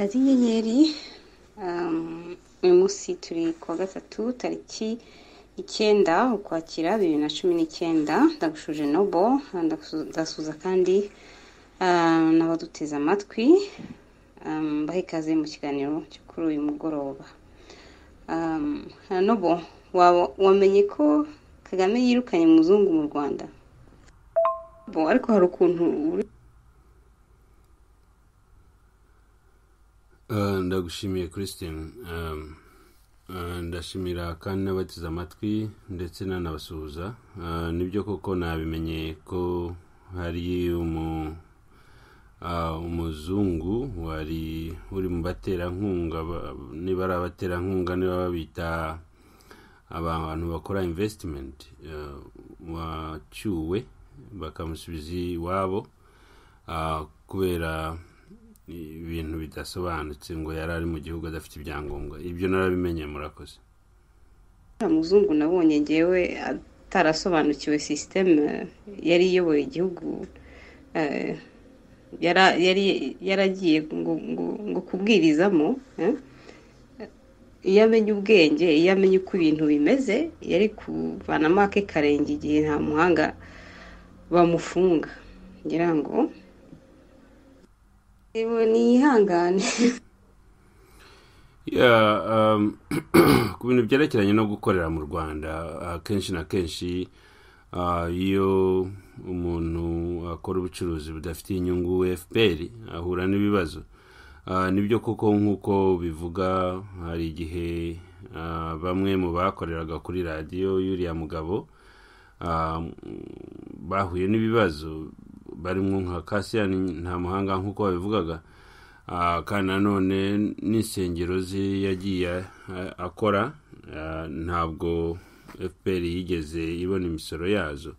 bazi inyenyeri um, uyu munsi turi kuwa gatatu tariki icyenda ukwakira bibiri na cumi n'icyenda ndagushuje nobo ndasuza kandi um, n'abaduteze amatwi um, mbahe ikaze mu kiganiro cyo kuri uyu mugoroba nobo wamenye ko kagame yirukanye umuzungu mu rwanda ariko hari ukuntu uri ndagushimiye christine um, uh, ndashimira kandi n'abateze amatwi ndetse nanabasuhuza uh, nibyo koko nabimenye ko hari uh, umuzungu wari uri mu baterankunga niba ari abaterankunga niba babita abantu bakora invesitimenti wacyuwe bakamusubiza iwabo kubera ibintu bidasobanutse ngo yari ari mu gihugu adafite ibyangombwa ibyo narabimenye murakoze muzungu nabonye ngewe atarasobanukiwe sisiteme eh, yari iyoboye igihugu eh, yaragiye ngo kubwirizamo eh. iyo amenya ubwenge iyo amenya uko ibintu bimeze yari kuvanamo ake karenge igihe nta muhanga bamufunga ngira ngo ntiyihangane um, ku bintu byerekeranye no gukorera mu rwanda akenshi na kenshi uh, iyo umuntu akora ubucuruzi budafitiye inyungu fpr ahura n'ibibazo uh, nibyo koko nk'uko bivuga hari igihe uh, bamwe mu bakoreraga kuri radiyo y'uriya mugabo um, bahuye n'ibibazo barimo nka kasiyani nta muhanga nk'uko babivugaga ah, kandi nanone n'insengero ze yagiye akora ah, ntabwo fpr yigeze ibona imisoro yazo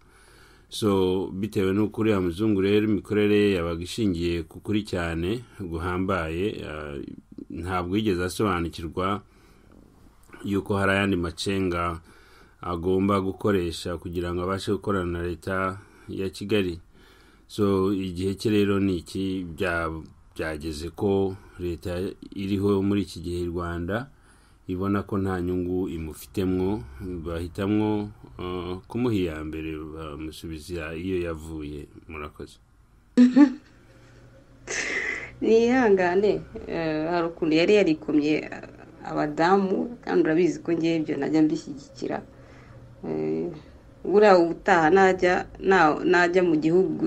so bitewe n'uko uriya muzungu rero imikorere ye yabaga ishingiye ku kuri cyane guhambaye ah, ntabwo yigeze asobanukirwa yuko hari ayandi macenga agomba gukoresha kugira ngo abashe gukorana na leta ya kigali so igihe cye rero ni iki byageze ko leta iriho muri iki gihe rwanda ibona ko nta nyungu imufitemwo bahitamo uh, kumuha iya mbere bamusubiza iyo yavuye murakoze nihangane eh, hari ukuntu yari yarikomye eh, abadamu kandi urabizi ko ngebyo najya mbishyigikira eh, buriya ubutaha najya mu gihugu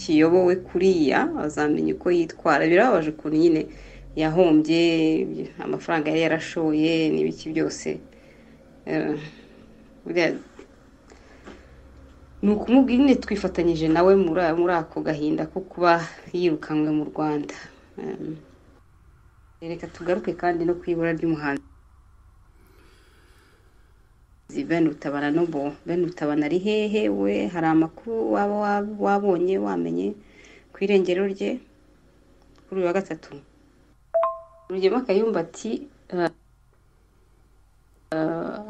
kiyobowe kuriya bazamenya uko yitwara birababaje ukuntu nyine yahombye amafaranga yari yarashoye n'ibiki byose eh, ni ukumubwira nyine twifatanyije nawe muri ako gahinda ko kuba yirukanwe mu rwanda reka tugaruke kandi no ku ibura ry'umuhanzi bene utabara no bo bene utabara ari hehe we hari amakuru waba wabonye wamenye ku irengero rye kuri uyu wa gatatu rugema akayumba ati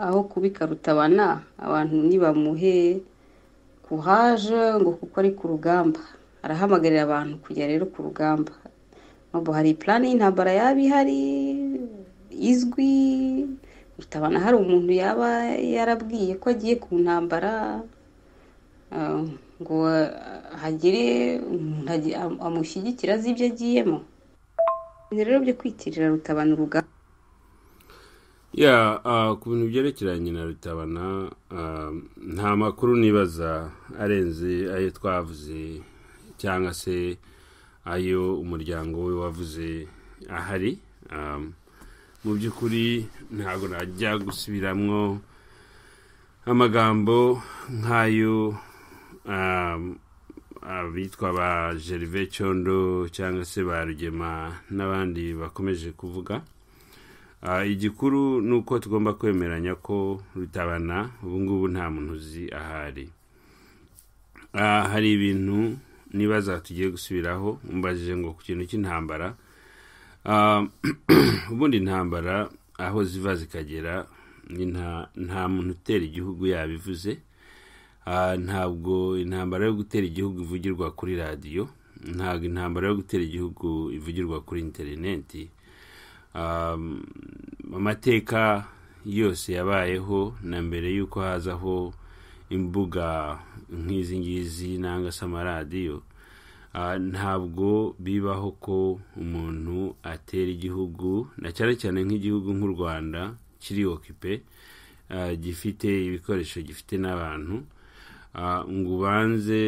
aho kubika rutabana abantu nibamuhe kuhaje ngo kuko ari ku rugamba arahamagarira abantu kujya rero ku rugamba hari plan y'intambara yaba ihari izwi utabona hari umuntu yaba yarabwiye ko agiye ku ntambara eh, ngo hagire umuntu amushyigikira azi ibyo agiyemo rero byo kwitirira rutabana urugamba ku bintu byerekeranye na rutabana nta makuru nibaza arenze ayo twavuze cyangwa se ayo umuryango we wavuze ahari mu by'ukuri ntabwo najya gusubiramwo amagambo nk'ayo um, abitwa ba jerive condo cyangwa se ba rugema n'abandi bakomeje kuvuga uh, igikuru ni uko tugomba kwemeranya ko rutabana ubungubu nta muntu uzi ahari uh, hari ibintu niba tugiye gusubiraho mbajije ngo ku kintu cy'intambara Um, ubundi intambara aho ziva zikagera nta muntu utera igihugu yabivuze ah, ntabwo intambara yo gutera igihugu ivugirwa kuri radiyo ntabwo intambara yo gutera igihugu ivugirwa kuri interineti um, amateka yose yabayeho na mbere y'uko hazaho imbuga nk'izi ngizi nangwa se amaradiyo Ah, ntabwo bibaho ko umuntu atera igihugu na cyane cyane nk'igihugu nk'u rwanda kiri okipe ah, gifite ibikoresho gifite n'abantu ah, ngo ubanze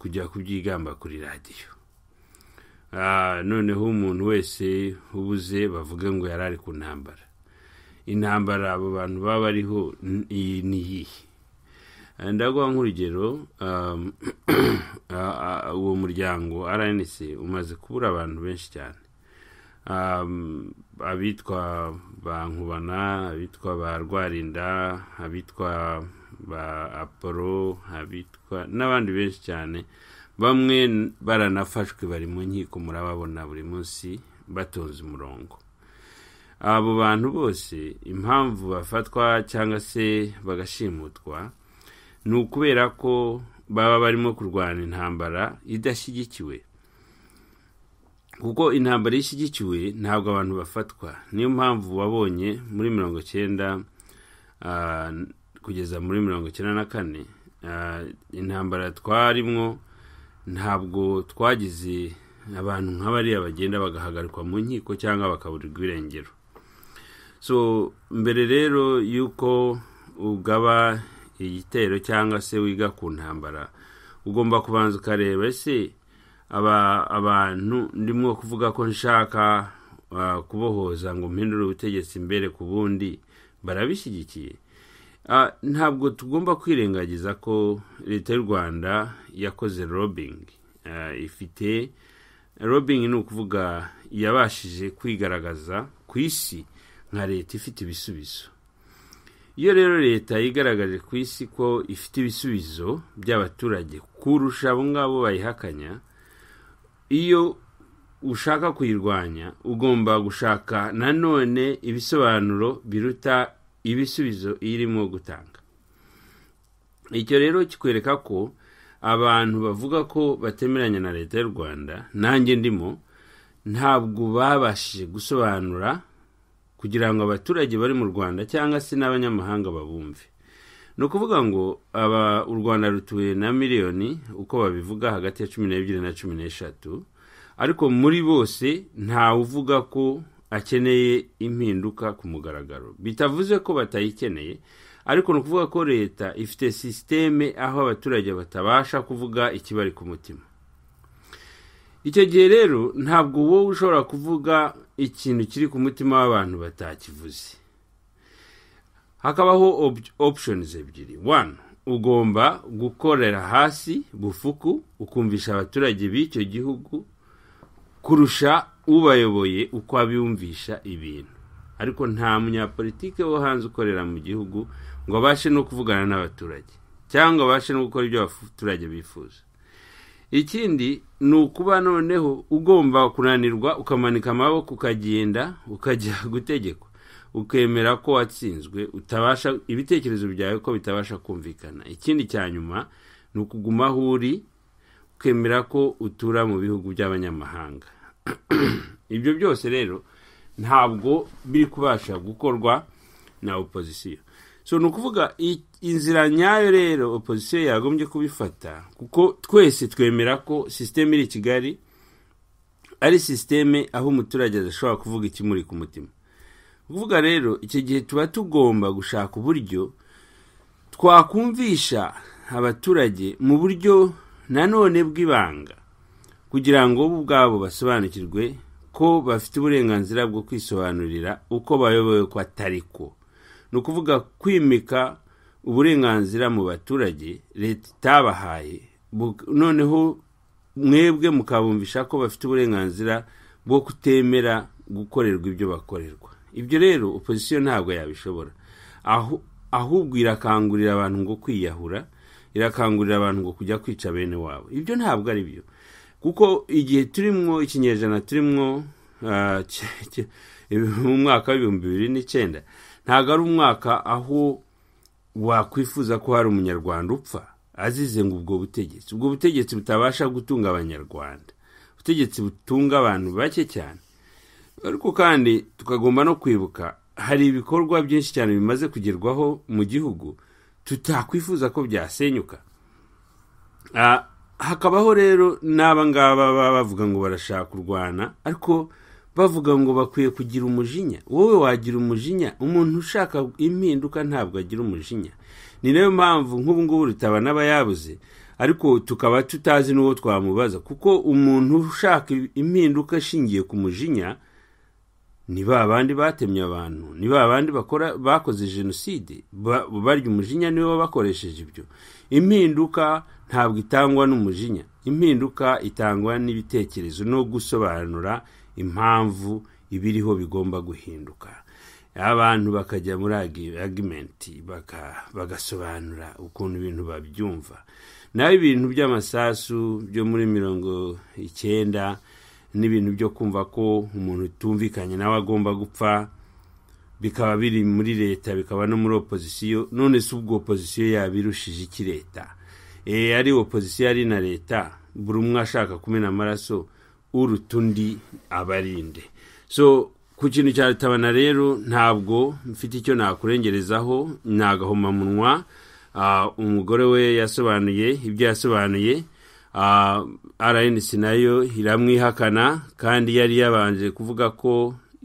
kujya kubyigamba kuri radiyo noneho umuntu wese ubuze bavuga ngo yari ari ku ntambara intambara abo bantu baba bariho ni iyihe Eh, ndaguha nk'urugero um, uwo muryango rnc umaze kubura abantu benshi cyane um, abitwa ba nkubana abitwa ba rwarinda abitwa ba apolo abitwa n'abandi benshi cyane bamwe baranafashwe bari mu nkiko murababona buri munsi batonze umurongo abo bantu bose impamvu bafatwa cyangwa se bagashimutwa ni ukubera ko baba barimo kurwana intambara idashyigikiwe kuko intambara iyo ishyigikiwe ntabwo abantu bafatwa niyo mpamvu wabonye muri mirongo icyenda ah, kugeza muri mirongo icyenda na kane ah, intambara twarimwo ntabwo twagize abantu nk'abariya bagenda bagahagarikwa mu nkiko cyangwa bakaburirwa irengero so mbere rero y'uko ugaba igitero cyangwa se wiga ku ntambara ugomba kubanza ukareba ese aba abantu ndimo kuvuga ko nshaka uh, kubohoza ngo mpindure ubutegetsi mbere ku bundi barabishyigikiye uh, ntabwo tugomba kwirengagiza ko leta y'u rwanda yakoze robingi uh, ifite robingi ni ukuvuga yabashije kwigaragaza ku isi nka leta ifite ibisubizo iyo rero leta yigaragaje ku isi ko ifite ibisubizo by'abaturage kurusha abo ngabo bayihakanya iyo ushaka kuyirwanya ugomba gushaka nanone ibisobanuro biruta ibisubizo irimo gutanga icyo rero kikwereka ko abantu bavuga ko batemeranya na leta y'u rwanda nanjye ndimo ntabwo babashije gusobanura kugira ngo abaturage bari mu rwanda cyangwa se n'abanyamahanga babumve ni ukuvuga ngo aba u rwanda rutuye na miliyoni uko babivuga hagati ya cumi n'ebyiri na cumi n'eshatu ariko muri bose ntawe uvuga ko akeneye impinduka ku mugaragaro bitavuze ko batayikeneye ariko ni ukuvuga ko leta ifite sisiteme aho abaturage batabasha kuvuga ikibari ku mutima icyo gihe rero ntabwo wowe ushobora kuvuga ikintu kiri ku mutima w'abantu batakivuze hakabaho options ebyiri one ugomba gukorera hasi bufuku ukumvisha abaturage b'icyo gihugu kurusha ubayoboye uko abiyumvisha ibintu ariko nta munyapolitike wo hanze ukorera mu gihugu ngo abashe no kuvugana n'abaturage cyangwa abashe no gukora ibyo abaturage bifuza ikindi ni ukuba noneho ugomba kunanirwa ukamanika amaboko ukagenda ukajya gutegekwa ukemera ko watsinzwe utabasha ibitekerezo byawe ko bitabasha kumvikana ikindi cya nyuma ni ukuguma aho uri ukemera ko utura mu bihugu by'abanyamahanga ibyo byose rero ntabwo biri kubasha gukorwa na opozisiyo so ni ukuvuga inzira nyayo rero opozisiyo yagombye kubifata kuko twese twemera ko sisiteme iri kigali ari sisiteme aho umuturage adashobora kuvuga ikimuri ku mutima kuvuga rero icyo gihe tuba tugomba gushaka uburyo twakumvisha abaturage mu buryo nanone bw'ibanga kugira ngo bo ubwabo basobanukirwe ko bafite uburenganzira bwo kwisobanurira uko bayobowe ko atari ko ni ukuvuga kwimika uburenganzira mu baturage leta itabahaye noneho mwebwe mukabumvisha ko bafite uburenganzira bwo kutemera gukorerwa ibyo bakorerwa ibyo rero opozisiyo ntabwo yabishobora ahubwo irakangurira abantu ngo kwiyahura irakangurira abantu ngo kujya kwica bene wabo ibyo ntabwo ari byo kuko igihe turimwo ikinyejana turimwo ah, mu mwaka w'ibihumbi bibiri n'icyenda ntabwo ari umwaka aho wakwifuza ko hari umunyarwanda upfa azize ngo ubwo butegetsi ubwo butegetsi butabasha gutunga abanyarwanda ubutegetsi butunga abantu bake cyane ariko kandi tukagomba no kwibuka hari ibikorwa byinshi cyane bimaze kugerwaho mu gihugu tutakwifuza ko byasenyuka ah, hakabaho rero n'aba ngaba baba bavuga ngo barashaka kurwana ariko bavuga ngo bakwiye kugira umujinya wowe wagira umujinya umuntu ushaka impinduka ntabwo agira umujinya ni nayo mpamvu nk'ubu ngubu n'abayabuze ariko tukaba tutazi n'uwo twamubaza kuko umuntu ushaka impinduka ashingiye ku mujinya ni ba bandi batemye abantu ni ba bandi bakoze jenoside barya umujinya niwe bakoresheje ibyo impinduka ntabwo itangwa n'umujinya impinduka itangwa n'ibitekerezo no gusobanura impamvu ibiriho bigomba guhinduka abantu bakajya muri agimenti bagasobanura ukuntu ibintu babyumva naho ibintu by'amasasu byo muri mirongo icyenda n'ibintu byo kumva ko umuntu utumvikanye nawe agomba gupfa bikaba biri muri leta bikaba no muri opozisiyo none se ubwo opozisiyo yabirushije iki leta eh, ari opozisiyo ari na leta buri umwe ashaka kumena amaraso uruta undi abarinde so ku kintu cya rutabana rero ntabwo mfite icyo nakurengerezaho ni agahomamunwa ah, umugore we yasobanuye ibyo yasobanuye ah, rnc nayo iramwihakana kandi yari yabanje kuvuga ko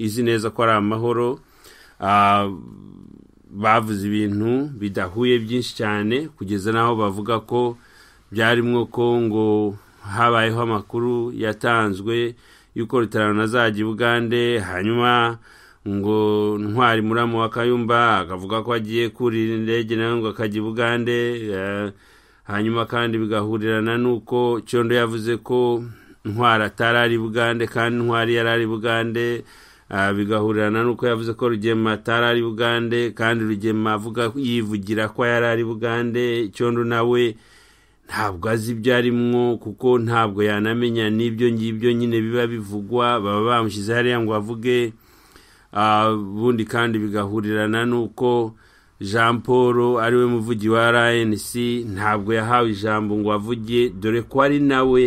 izi neza ko ari amahoro ah, bavuze ibintu bidahuye byinshi cyane kugeza n'aho bavuga ko byarimo ko ngo habayeho amakuru yatanzwe y'uko rutarano azajya i bugande hanyuma ngo ntwari muramu wa kayumba akavuga ko agiye kurira indege nawe ngo akajya i bugande eh, hanyuma kandi bigahurirana n'uko cyondo yavuze ko ntwari atari ari bugande kandi ntwari yari ari bugande eh, bigahurirana n'uko yavuze ko rugema atari ari bugande kandi rugema avuga yivugira ko yari ari bugande cyondo nawe ntabwo azi ibyo arimwo kuko ntabwo yanamenya n'ibyo ngibyo nyine biba bivugwa baba bamushyize hariya ngo avuge ah, ubundi kandi bigahurirana n'uko jean paul ariwe muvugi wa rnc ntabwo yahawe ijambo ngo avuge dore ko ari nawe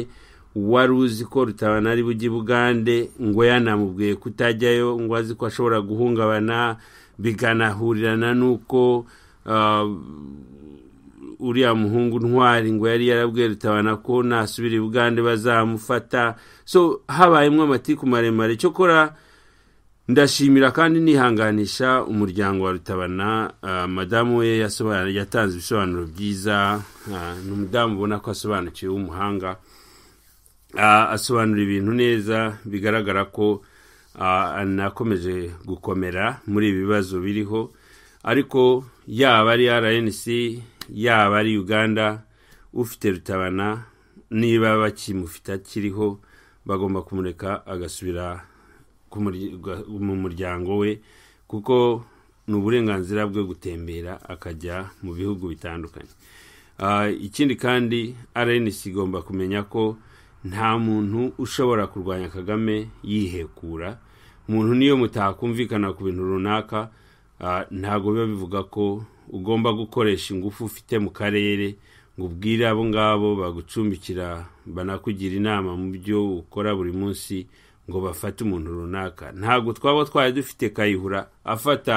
wari uzi ko rutabana ari bujye bugande ngo yanamubwiye kutajyayo ngo azi ko ashobora guhungabana biganahurirana n'uko ah, uriya muhungu ntwari ngo yari yarabwiye rutabana ko nasubira i bugande bazamufata so habayemo amatiku maremare cyokora ndashimira kandi nihanganisha umuryango wa rutabana ah, madamu we yatanze ibisobanuro byiza ah, ni umudamu ubona ko asobanukiwe w'umuhanga ah, asobanura ibintu neza bigaragara ko anakomeje gukomera muri ibi bibazo biriho ariko yaba ari rnc yaba ari uganda ufite rutabana niba bakimufite akiriho bagomba kumureka agasubira mu muryango we kuko ni uburenganzira bwo gutembera akajya mu bihugu bitandukanye ah, ikindi kandi rns igomba kumenya ko nta muntu ushobora kurwanya kagame yihekura umuntu niyo mutakumvikana ku bintu runaka ah, ntabwo biba bivuga ko ugomba gukoresha ingufu ufite mu karere ngo ubwire abo ngabo bagucumbikira banakugira inama mu byo ukora buri munsi ngo bafate umuntu runaka ntabwo twaba twari dufite kayihura afata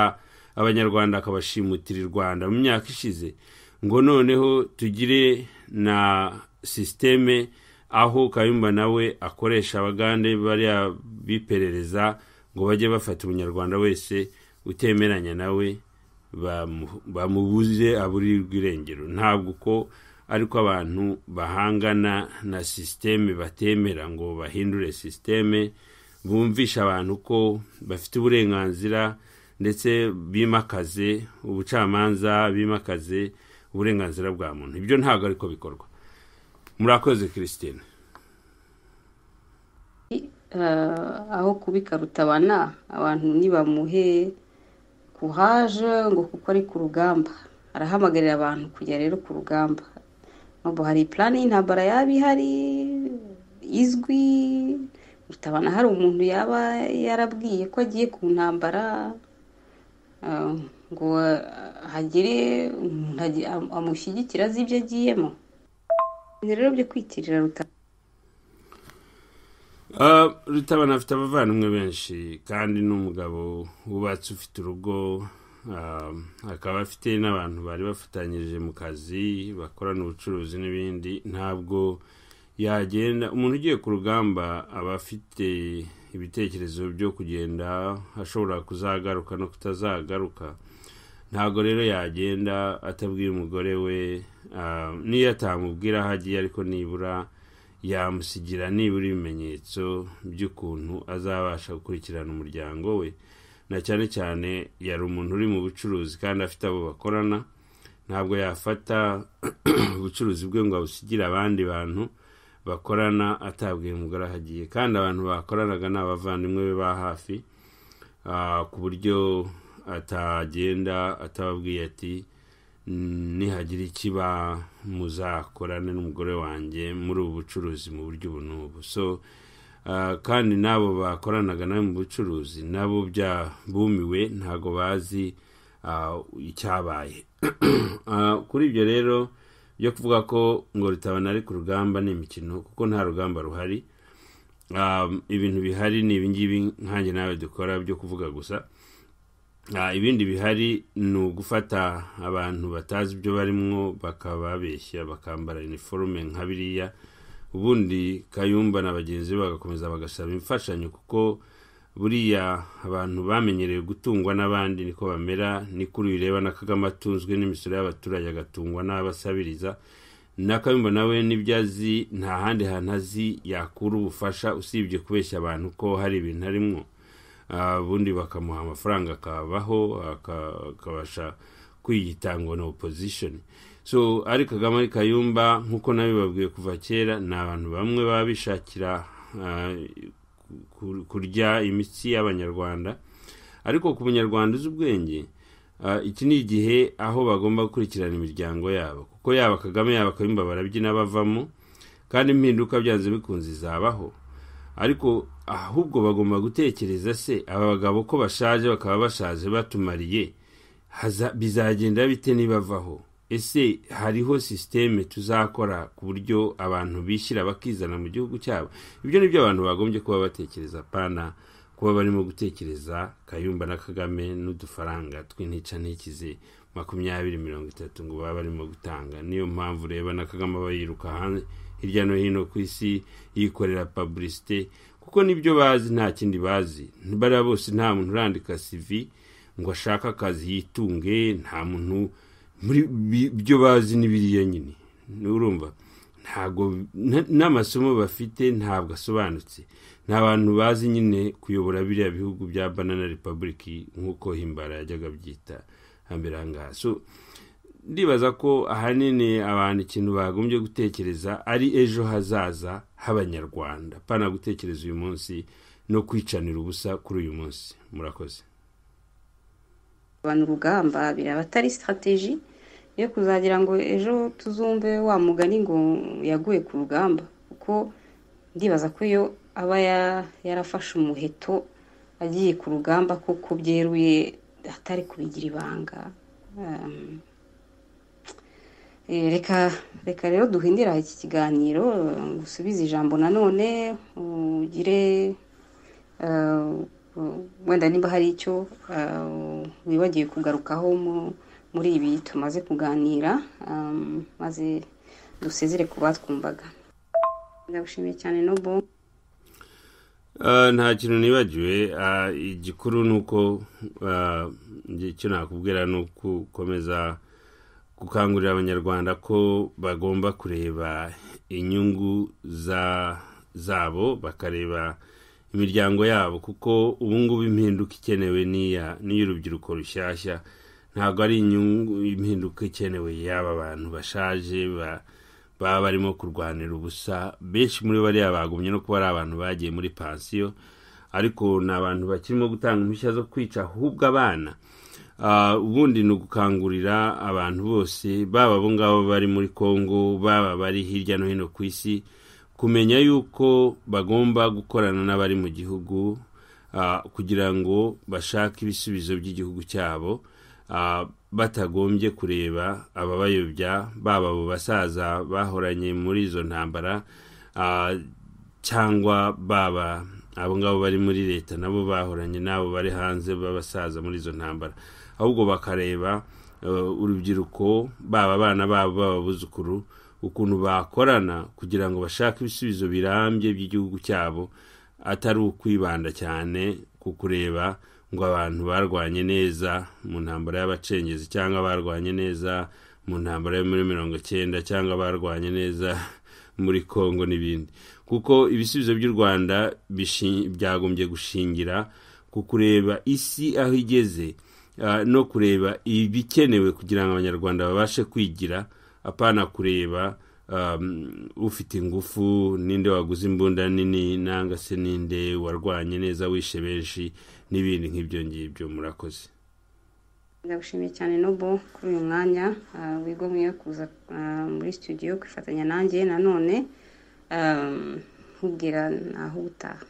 abanyarwanda akabashimutira i rwanda mu myaka ishize ngo noneho tugire na sisiteme aho kayumba nawe akoresha abagande bariya biperereza ngo bajye bafata umunyarwanda wese utemeranya nawe bamubuze aburirwa irengero ntabwo uko ariko abantu bahangana na sisiteme batemera ngo bahindure sisiteme bumvisha abantu ko bafite uburenganzira ndetse bimakaze ubucamanza bimakaze uburenganzira bwa muntu ibyo ntabwo ariko bikorwa murakoze christine aho kubikaruta abana abantu ntibamuhe uhaje ngo kuko ari ku rugamba arahamagarira abantu kujya rero ku rugamba n'ubu hari purani y'intambara yaba ihari izwi utabona hari umuntu yaba yarabwiye ko agiye ku ntambara eh, ngo hagire umuntu amushyigikira azi ibyo agiyemo ni rero byo kwitirira rutaka Uh, rutabana afite abavandimwe benshi kandi ni umugabo wubatse ufite urugo um, akaba afite n'abantu bari bafatanyije mu kazi bakorana ubucuruzi n'ibindi ntabwo yagenda umuntu ugiye ku rugamba aba afite ibitekerezo byo kugenda ashobora kuzagaruka no kutazagaruka ntabwo rero yagenda atabwira umugore we um, niyo atamubwira aho agiye ariko nibura yamusigira nibura ibimenyetso by'ukuntu azabasha gukurikirana umuryango we na cyane cyane yari umuntu uri mu bucuruzi kandi afite abo bakorana ntabwo yafata ubucuruzi bwe ngo abusigire abandi bantu bakorana atabwiye umugore ahagiye kandi abantu bakoranaga ni abavandimwe be ba hafi ah, ku buryo atagenda atababwiye ati nihagira ikiba muzakorane n'umugore wanjye muri ubu bucuruzi mu buryo ubu n'ubu so ah, kandi n'abo bakoranaga nawe mu bucuruzi nabo byabumiwe ntago bazi ah, icyabaye ah, kuri ibyo rero byo kuvuga ko ngo ritabona ari ku rugamba ni imikino kuko nta rugamba ruhari ibintu bihari ni ibingibi nkange nawe dukora byo kuvuga gusa Ah, ibindi bihari ni ugufata abantu batazi ibyo barimo bakababeshya bakambara iniforume nka biriya ubundi kayumba na bagenzi be bagakomeza bagasaba imfashanyo kuko buriya abantu bamenyereye gutungwa n'abandi niko bamera ni kuri bireba na kagame atunzwe n'imisoro y'abaturage agatungwa n'abasabiriza na kayumba nawe n'ibyo azi nta handi hantu azi yakura ubufasha usibye kubeshya abantu ko hari ibintu arimo Ah, ubundi bakamuha amafaranga akabaho akabasha kwiyitanga na opozishoni so ari kagame ari kayumba nk'uko nabibabwiye kuva kera ni abantu bamwe baba bishakira ah, kurya imitsi y'abanyarwanda ariko ku munyarwanda uzi ubwenge ah, iki ni igihe aho bagomba gukurikirana imiryango yabo kuko yaba kagame yaba kayumba barabyina bavamo kandi impinduka byanze bikunze izabaho ariko ahubwo bagomba gutekereza se aba bagabo ko bashaje bakaba bashaje batumariye bizagenda bite nibavaho ese hariho sisiteme tuzakora ku buryo abantu bishyira bakizana mu gihugu cyabo ibyo ni byo abantu bagombye kuba batekereza pana kuba barimo gutekereza kayumba na kagame n'udufaranga tw'intica ntikize makumyabiri mirongo itatu ngo baba barimo gutanga niyo mpamvu reba na kagame aba yiruka hanze hirya no hino ku isi yikorera pabulisite kuko nibyo bazi nta kindi bazi bariya bose nta muntu urandika sivi ngo ashake akazi yitunge nta muntu muri byo bazi ni biriya nyine urumva ntabwo n'amasomo bafite ntabwo asobanutse ni abantu bazi nyine kuyobora biriya bihugu bya banana repubulika nk'uko himbara yajyaga abyita hambere aha ndibaza ko ahanini abantu ikintu bagombye gutekereza ari ejo hazaza h'abanyarwanda pana gutekereza uyu munsi no kwicanira ubusa kuri uyu munsi murakoze abantu urugamba biraba atari sitarategi yo kuzagira ngo ejo tuzumve wa mugani ngo yaguye ku rugamba kuko ndibaza ko iyo aba yarafashe umuheto agiye ku rugamba kuko byeruye atari kubigira ibanga ehm, Eh, reka reka rero duhindira iki kiganiro eh, usubize ijambo nanone ugire eh, wenda niba hari icyo wibagiwe kugarukaho muri ibi tumaze kuganira maze dusezere ku batwumvaga ndagushimiye cyane no nta kintu nibagiwe igikuru ni uko icyo nakubwira ni uko ukomeza gukangurira abanyarwanda ko bagomba kureba inyungu za zabo bakareba imiryango yabo kuko ubungubu impinduka ikenewe n'iy'urubyiruko rushyashya ntabwo ari inyungu impinduka ikenewe y'aba abantu bashaje baba barimo kurwanira ubusa benshi muri bariya bagumye no kuba ari abantu bagiye muri pansiyo ariko ni abantu bakirimo gutanga impushya zo kwica ahubwo abana Ah, ubundi ni ugukangurira abantu bose baba abo ngabo bari muri congo baba bari hirya no hino ku isi kumenya yuko bagomba gukorana n'abari mu gihugu ah, kugira ngo bashake ibisubizo by'igihugu cyabo ah, batagombye kureba ababayobya baba abo basaza bahoranye muri izo ntambara cyangwa baba abo ngabo bari muri leta nabo bahoranye n'abo bari hanze b'abasaza muri izo ntambara ahubwo bakareba eh, urubyiruko baba abana babo baba abuzukuru ukuntu bakorana kugira ngo bashake ibisubizo birambye by'igihugu cyabo atari ukwibanda cyane ku kureba ngo abantu barwanye neza mu ntambara y'abacengezi cyangwa barwanye neza mu ntambara yo muri mirongo icyenda cyangwa barwanye neza muri congo n'ibindi kuko ibisubizo by'u rwanda byagombye gushingira ku kureba isi aho igeze Eh, no kureba ibikenewe kugira ngo abanyarwanda babashe kwigira apana kureba ehm, ufite ingufu ninde waguze imbunda nini nanga se ninde warwanye neza wishe benshi n'ibindi nk'ibyo ngibyo murakoze ndagushimiye cyane n'ubu kuri uyu mwanya eh, wigomwe kuza eh, muri studio kwifatanya nanjye nanone ehm, nkubwira naho utaha